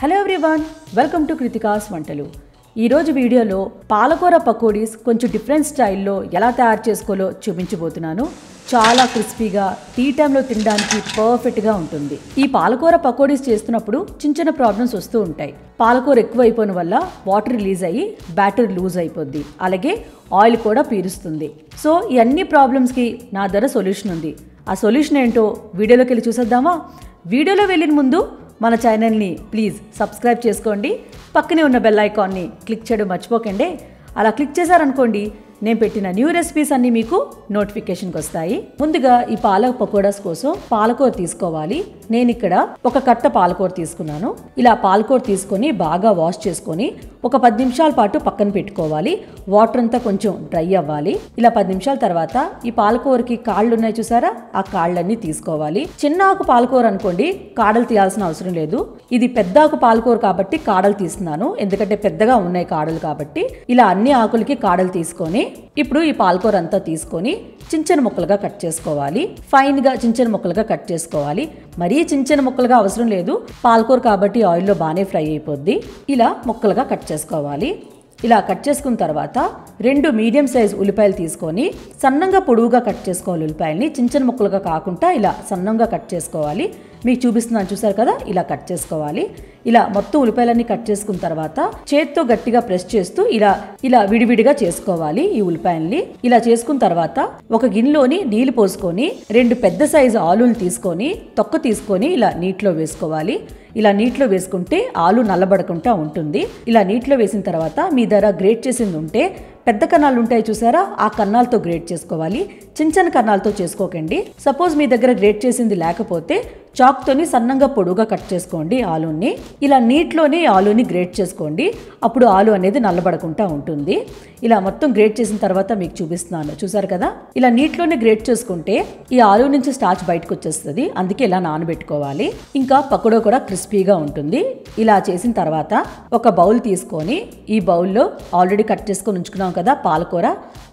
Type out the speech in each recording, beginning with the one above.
hello everyone welcome to Krithika's వంటలు ఈరోజు వీడియోలో పాలకూర పకోడీస్ కొంచెం డిఫరెంట్ స్టైల్లో ఎలా తయారు చేసుకోలో చూపించబోతున్నాను చాలా క్రిస్పీగా టీ టైంలో తినడానికి పర్ఫెక్ట్గా ఉంటుంది ఈ పాలకూర పకోడీస్ చేస్తున్నప్పుడు చిన్న చిన్న ప్రాబ్లమ్స్ వస్తూ ఉంటాయి పాలకూర ఎక్కువ అయిపోయిన వల్ల వాటర్ రిలీజ్ అయ్యి బ్యాటర్ లూజ్ అయిపోద్ది అలాగే ఆయిల్ కూడా పీరుస్తుంది సో ఈ అన్ని ప్రాబ్లమ్స్కి నా ధర సొల్యూషన్ ఉంది ఆ సొల్యూషన్ ఏంటో వీడియోలోకి వెళ్ళి చూసేద్దామా వీడియోలో వెళ్ళిన ముందు మన ఛానల్ని ప్లీజ్ సబ్స్క్రైబ్ చేసుకోండి పక్కనే ఉన్న బెల్ ఐకాన్ని క్లిక్ చేయడం మర్చిపోకండి అలా క్లిక్ చేశారనుకోండి నేను పెట్టిన న్యూ రెసిపీస్ అన్నీ మీకు నోటిఫికేషన్కి వస్తాయి ముందుగా ఈ పాలక పకోడాస్ కోసం పాలకూర తీసుకోవాలి నేను ఇక్కడ ఒక కట్ట పాలకూర తీసుకున్నాను ఇలా పాలకూర తీసుకొని బాగా వాష్ చేసుకొని ఒక పది నిమిషాల పాటు పక్కన పెట్టుకోవాలి వాటర్ అంతా కొంచెం డ్రై అవ్వాలి ఇలా పది నిమిషాల తర్వాత ఈ పాలకూరకి కాళ్ళు ఉన్నాయి చూసారా ఆ కాళ్ళన్నీ తీసుకోవాలి చిన్న ఆకు పాలకూర అనుకోండి కాడలు తీయాల్సిన అవసరం లేదు ఇది పెద్ద ఆకు పాలకూర కాబట్టి కాడలు తీస్తున్నాను ఎందుకంటే పెద్దగా ఉన్నాయి కాడలు కాబట్టి ఇలా అన్ని ఆకులకి కాడలు తీసుకొని ఇప్పుడు ఈ పాలకూర అంతా తీసుకొని చించిన ముక్కలుగా కట్ చేసుకోవాలి ఫైన్గా చించిన ముక్కలుగా కట్ చేసుకోవాలి మరీ చించిన ముక్కలుగా అవసరం లేదు పాలకూర కాబట్టి ఆయిల్లో బాగానే ఫ్రై అయిపోద్ది ఇలా ముక్కలుగా కట్ చేసుకోవాలి ఇలా కట్ చేసుకున్న తర్వాత రెండు మీడియం సైజ్ ఉల్లిపాయలు తీసుకొని సన్నంగా పొడువుగా కట్ చేసుకోవాలి ఉల్లిపాయల్ని చిన్న చిన్న ముక్కలుగా కాకుండా ఇలా సన్నంగా కట్ చేసుకోవాలి మీకు చూపిస్తున్నాను చూసారు కదా ఇలా కట్ చేసుకోవాలి ఇలా మొత్తం ఉల్లిపాయలన్నీ కట్ చేసుకున్న తర్వాత చేత్తో గట్టిగా ప్రెస్ చేస్తూ ఇలా ఇలా విడివిడిగా చేసుకోవాలి ఈ ఉల్లిపాయల్ని ఇలా చేసుకున్న తర్వాత ఒక గిన్నెలోని నీళ్లు పోసుకొని రెండు పెద్ద సైజు ఆలులు తీసుకొని తొక్క తీసుకొని ఇలా నీటిలో వేసుకోవాలి ఇలా నీటిలో వేసుకుంటే ఆలు నల్లబడకుండా ఉంటుంది ఇలా నీటిలో వేసిన తర్వాత మీ ధర గ్రేట్ చేసింది ఉంటే పెద్ద కన్నాలు ఉంటాయి చూసారా ఆ కన్నాలతో గ్రేట్ చేసుకోవాలి చిన్న చిన్న కన్నాలతో చేసుకోకండి సపోజ్ మీ దగ్గర గ్రేట్ చేసింది లేకపోతే చాక్తోని సన్నంగా పొడుగా కట్ చేసుకోండి ఆలూని ఇలా నీటిలోనే ఆలూని గ్రేట్ చేసుకోండి అప్పుడు ఆలు అనేది నల్లబడకుండా ఉంటుంది ఇలా మొత్తం గ్రేట్ చేసిన తర్వాత మీకు చూపిస్తున్నాను చూసారు కదా ఇలా నీటిలోనే గ్రేట్ చేసుకుంటే ఈ ఆలు నుంచి స్టార్చ్ బయటకు వచ్చేస్తుంది అందుకే ఇలా నానబెట్టుకోవాలి ఇంకా పకోడా కూడా క్రిస్పీగా ఉంటుంది ఇలా చేసిన తర్వాత ఒక బౌల్ తీసుకొని ఈ బౌల్లో ఆల్రెడీ కట్ చేసుకొని ఉంచుకున్నాం కదా పాలకూర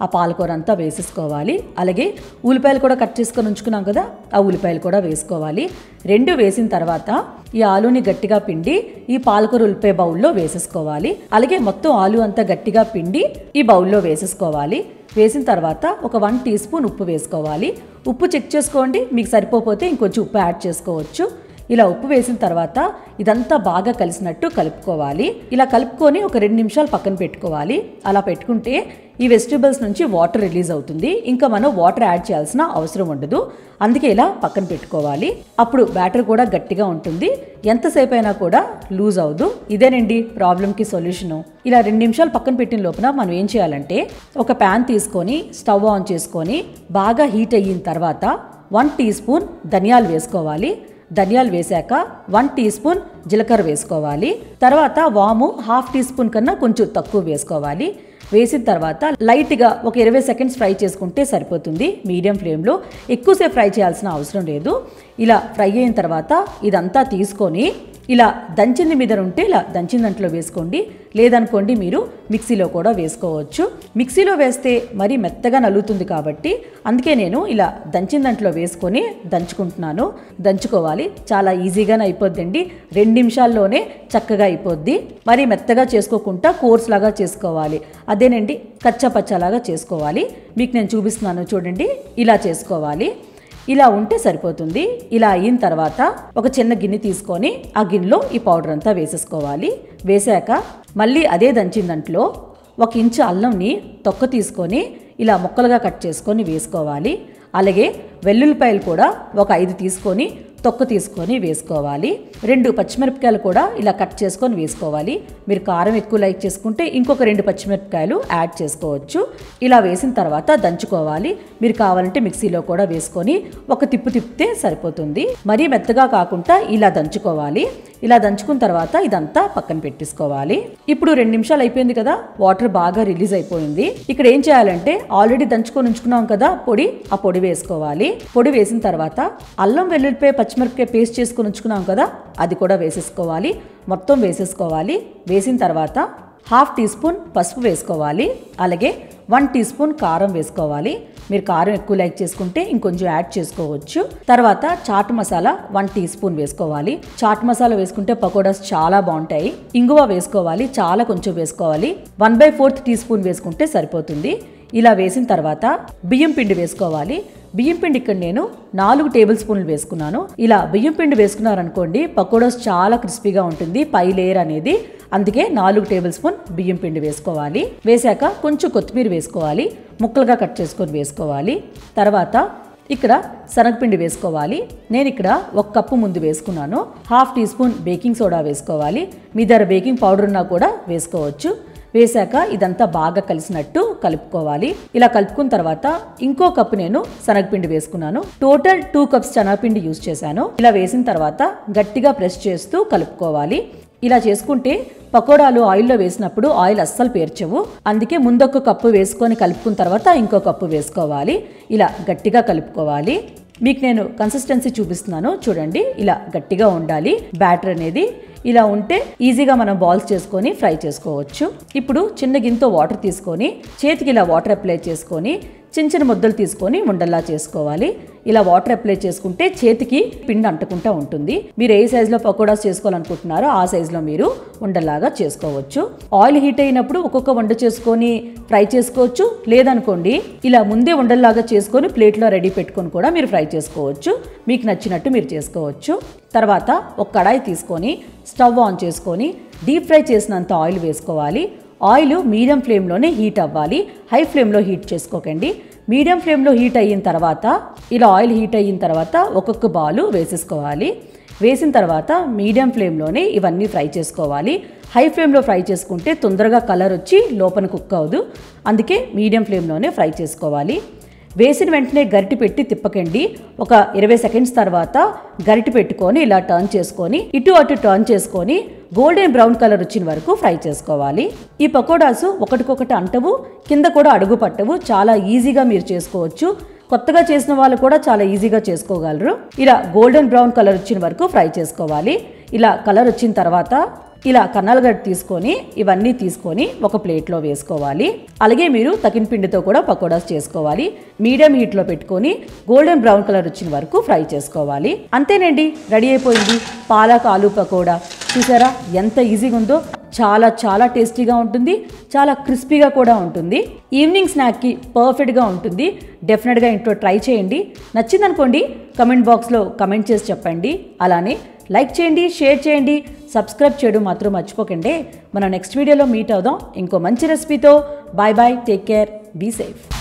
ఆ పాలకూర అంతా వేసేసుకోవాలి అలాగే ఉల్లిపాయలు కూడా కట్ చేసుకొని ఉంచుకున్నాం కదా ఆ ఉల్లిపాయలు కూడా వేసుకోవాలి రెండు వేసిన తర్వాత ఈ ఆలుని గట్టిగా పిండి ఈ పాలకూర ఉల్లిపాయ బౌల్లో వేసేసుకోవాలి అలాగే మొత్తం ఆలు అంతా గట్టిగా పిండి ఈ బౌల్లో వేసేసుకోవాలి వేసిన తర్వాత ఒక వన్ టీ స్పూన్ ఉప్పు వేసుకోవాలి ఉప్పు చెక్ చేసుకోండి మీకు సరిపోతే ఇంకొంచెం ఉప్పు యాడ్ చేసుకోవచ్చు ఇలా ఉప్పు వేసిన తర్వాత ఇదంతా బాగా కలిసినట్టు కలుపుకోవాలి ఇలా కలుపుకొని ఒక రెండు నిమిషాలు పక్కన పెట్టుకోవాలి అలా పెట్టుకుంటే ఈ వెజిటేబుల్స్ నుంచి వాటర్ రిలీజ్ అవుతుంది ఇంకా మనం వాటర్ యాడ్ చేయాల్సిన అవసరం ఉండదు అందుకే ఇలా పక్కన పెట్టుకోవాలి అప్పుడు బ్యాటర్ కూడా గట్టిగా ఉంటుంది ఎంతసేపు అయినా కూడా లూజ్ అవ్వదు ఇదేనండి ప్రాబ్లంకి సొల్యూషన్ ఇలా రెండు నిమిషాలు పక్కన పెట్టిన లోపల మనం ఏం చేయాలంటే ఒక ప్యాన్ తీసుకొని స్టవ్ ఆన్ చేసుకొని బాగా హీట్ అయిన తర్వాత వన్ టీ స్పూన్ ధనియాలు వేసుకోవాలి ధనియాలు వేశాక వన్ టీ స్పూన్ జీలకర్ర వేసుకోవాలి తర్వాత వాము హాఫ్ టీ స్పూన్ కన్నా కొంచెం తక్కువ వేసుకోవాలి వేసిన తర్వాత లైట్గా ఒక ఇరవై సెకండ్స్ ఫ్రై చేసుకుంటే సరిపోతుంది మీడియం ఫ్లేమ్లో ఎక్కువసేపు ఫ్రై చేయాల్సిన అవసరం లేదు ఇలా ఫ్రై అయిన తర్వాత ఇదంతా తీసుకొని ఇలా దంచింది మీద ఉంటే ఇలా దంచిన దాంట్లో వేసుకోండి లేదనుకోండి మీరు మిక్సీలో కూడా వేసుకోవచ్చు మిక్సీలో వేస్తే మరీ మెత్తగా నలుగుతుంది కాబట్టి అందుకే నేను ఇలా దంచిన దాంట్లో వేసుకొని దంచుకుంటున్నాను దంచుకోవాలి చాలా ఈజీగానే అయిపోద్దండి రెండు నిమిషాల్లోనే చక్కగా అయిపోద్ది మరీ మెత్తగా చేసుకోకుండా కోర్స్ లాగా చేసుకోవాలి అదేనండి కచ్చపచ్చలాగా చేసుకోవాలి మీకు నేను చూపిస్తున్నాను చూడండి ఇలా చేసుకోవాలి ఇలా ఉంటే సరిపోతుంది ఇలా అయిన తర్వాత ఒక చిన్న గిన్నె తీసుకొని ఆ గిన్నెలో ఈ పౌడర్ అంతా వేసేసుకోవాలి వేసాక మళ్ళీ అదే దంచిన దాంట్లో ఒక ఇంచు అల్లంని తొక్క తీసుకొని ఇలా ముక్కలుగా కట్ చేసుకొని వేసుకోవాలి అలాగే వెల్లుల్లిపాయలు కూడా ఒక ఐదు తీసుకొని తొక్కు తీసుకొని వేసుకోవాలి రెండు పచ్చిమిరపకాయలు కూడా ఇలా కట్ చేసుకొని వేసుకోవాలి మీరు కారం ఎక్కువ లైక్ చేసుకుంటే ఇంకొక రెండు పచ్చిమిరపకాయలు యాడ్ చేసుకోవచ్చు ఇలా వేసిన తర్వాత దంచుకోవాలి మీరు కావాలంటే మిక్సీలో కూడా వేసుకొని ఒక తిప్పు తిప్పితే సరిపోతుంది మరీ మెత్తగా కాకుండా ఇలా దంచుకోవాలి ఇలా దంచుకున్న తర్వాత ఇదంతా పక్కన పెట్టేసుకోవాలి ఇప్పుడు రెండు నిమిషాలు అయిపోయింది కదా వాటర్ బాగా రిలీజ్ అయిపోయింది ఇక్కడ ఏం చేయాలంటే ఆల్రెడీ దంచుకొని ఉంచుకున్నాం కదా పొడి ఆ పొడి వేసుకోవాలి పొడి వేసిన తర్వాత అల్లం వెల్లుల్లిపాయ పచ్చి పచ్చిమిరపకాయ పేస్ట్ చేసుకుని ఉంచుకున్నాం కదా అది కూడా వేసేసుకోవాలి మొత్తం వేసేసుకోవాలి వేసిన తర్వాత హాఫ్ టీ స్పూన్ పసుపు వేసుకోవాలి అలాగే వన్ టీ స్పూన్ కారం వేసుకోవాలి మీరు కారం ఎక్కువ లైక్ చేసుకుంటే ఇంకొంచెం యాడ్ చేసుకోవచ్చు తర్వాత chaat masala one teaspoon వేసుకోవాలి చాట్ మసాలా వేసుకుంటే పకోడాస్ చాలా బాగుంటాయి ఇంగువ వేసుకోవాలి చాలా కొంచెం వేసుకోవాలి one by fourth teaspoon వేసుకుంటే సరిపోతుంది ఇలా వేసిన తర్వాత బియ్యం పిండి వేసుకోవాలి బియ్యం పిండి ఇక్కడ నేను నాలుగు టేబుల్ స్పూన్లు వేసుకున్నాను ఇలా బియ్యం పిండి వేసుకున్నారనుకోండి పకోడాస్ చాలా క్రిస్పీగా ఉంటుంది పై లేయర్ అనేది అందుకే నాలుగు టేబుల్ స్పూన్ బియ్యం పిండి వేసుకోవాలి వేశాక కొంచెం కొత్తిమీర వేసుకోవాలి ముక్కలుగా కట్ చేసుకొని వేసుకోవాలి తర్వాత ఇక్కడ శనగపిండి వేసుకోవాలి నేను ఇక్కడ ఒక కప్పు ముందు వేసుకున్నాను half teaspoon baking soda వేసుకోవాలి మీ దగ్గర బేకింగ్ పౌడర్ ఉన్నా కూడా వేసుకోవచ్చు వేశాక ఇదంతా బాగా కలిసినట్టు కలుపుకోవాలి ఇలా కలుపుకున్న తర్వాత ఇంకో కప్పు నేను శనగపిండి వేసుకున్నాను టోటల్ టూ కప్స్ శనగపిండి యూజ్ చేశాను ఇలా వేసిన తర్వాత గట్టిగా ప్రెస్ చేస్తూ కలుపుకోవాలి ఇలా చేసుకుంటే పకోడాలు ఆయిల్లో వేసినప్పుడు ఆయిల్ అస్సలు పేర్చవు అందుకే ముందొక కప్పు వేసుకొని కలుపుకున్న తర్వాత ఇంకో కప్పు వేసుకోవాలి ఇలా గట్టిగా కలుపుకోవాలి మీకు నేను కన్సిస్టెన్సీ చూపిస్తున్నాను చూడండి ఇలా గట్టిగా ఉండాలి బ్యాటర్ అనేది ఇలా ఉంటే ఈజీగా మనం బాల్స్ చేసుకొని ఫ్రై చేసుకోవచ్చు ఇప్పుడు చిన్న గిన్నెతో వాటర్ తీసుకొని చేతికి ఇలా వాటర్ అప్లై చేసుకొని చిన్న చిన్న ముద్దలు తీసుకొని ఉండల్లా చేసుకోవాలి ఇలా వాటర్ అప్లై చేసుకుంటే చేతికి పిండి అంటకుండా ఉంటుంది మీరు ఏ సైజులో పకోడాస్ చేసుకోవాలనుకుంటున్నారో ఆ సైజులో మీరు ఉండలాగా చేసుకోవచ్చు ఆయిల్ హీట్ అయినప్పుడు ఒక్కొక్క వంట చేసుకొని ఫ్రై చేసుకోవచ్చు లేదనుకోండి ఇలా ముందే ఉండల్లాగా చేసుకొని ప్లేట్లో రెడీ పెట్టుకొని కూడా మీరు ఫ్రై చేసుకోవచ్చు మీకు నచ్చినట్టు మీరు చేసుకోవచ్చు తర్వాత ఒక కడాయి తీసుకొని స్టవ్ ఆన్ చేసుకొని డీప్ ఫ్రై చేసినంత ఆయిల్ వేసుకోవాలి ఆయిల్ మీడియం ఫ్లేమ్లోనే హీట్ అవ్వాలి హై ఫ్లేమ్లో హీట్ చేసుకోకండి మీడియం ఫ్లేమ్లో హీట్ అయిన తర్వాత ఇలా ఆయిల్ హీట్ అయిన తర్వాత ఒక్కొక్క బాలు వేసేసుకోవాలి వేసిన తర్వాత మీడియం ఫ్లేమ్లోనే ఇవన్నీ ఫ్రై చేసుకోవాలి హై ఫ్లేమ్లో ఫ్రై చేసుకుంటే తొందరగా కలర్ వచ్చి లోపల కుక్ అవ్వదు అందుకే మీడియం ఫ్లేమ్లోనే ఫ్రై చేసుకోవాలి వేసిన వెంటనే గరిటి పెట్టి తిప్పకండి ఒక ఇరవై సెకండ్స్ తర్వాత గరిటి పెట్టుకొని ఇలా టర్న్ చేసుకొని ఇటు అటు టర్న్ చేసుకొని గోల్డెన్ బ్రౌన్ కలర్ వచ్చిన వరకు ఫ్రై చేసుకోవాలి ఈ పకోడాస్ ఒకటికొకటి అంటవు కింద కూడా అడుగు పట్టవు చాలా ఈజీగా మీరు చేసుకోవచ్చు కొత్తగా చేసిన వాళ్ళు కూడా చాలా ఈజీగా చేసుకోగలరు ఇలా గోల్డెన్ బ్రౌన్ కలర్ వచ్చిన వరకు ఫ్రై చేసుకోవాలి ఇలా కలర్ వచ్చిన తర్వాత ఇలా కన్నాలగడ్డ తీసుకొని ఇవన్నీ తీసుకొని ఒక ప్లేట్లో వేసుకోవాలి అలాగే మీరు తగిన పిండితో కూడా పకోడాస్ చేసుకోవాలి మీడియం హీట్లో పెట్టుకొని గోల్డెన్ బ్రౌన్ కలర్ వచ్చిన వరకు ఫ్రై చేసుకోవాలి అంతేనండి రెడీ అయిపోయింది పాలక ఆలు పకోడా చూసారా ఎంత ఈజీగా ఉందో చాలా చాలా టేస్టీగా ఉంటుంది చాలా క్రిస్పీగా కూడా ఉంటుంది ఈవినింగ్ స్నాక్కి పర్ఫెక్ట్గా ఉంటుంది డెఫినెట్గా ఇంట్లో ట్రై చేయండి నచ్చిందనుకోండి కమెంట్ బాక్స్లో కమెంట్ చేసి చెప్పండి అలానే లైక్ చేయండి షేర్ చేయండి సబ్స్క్రైబ్ చేయడం మాత్రం మర్చిపోకండి మనం నెక్స్ట్ వీడియోలో మీట్ అవుదాం ఇంకో మంచి రెసిపీతో bye bye take care be safe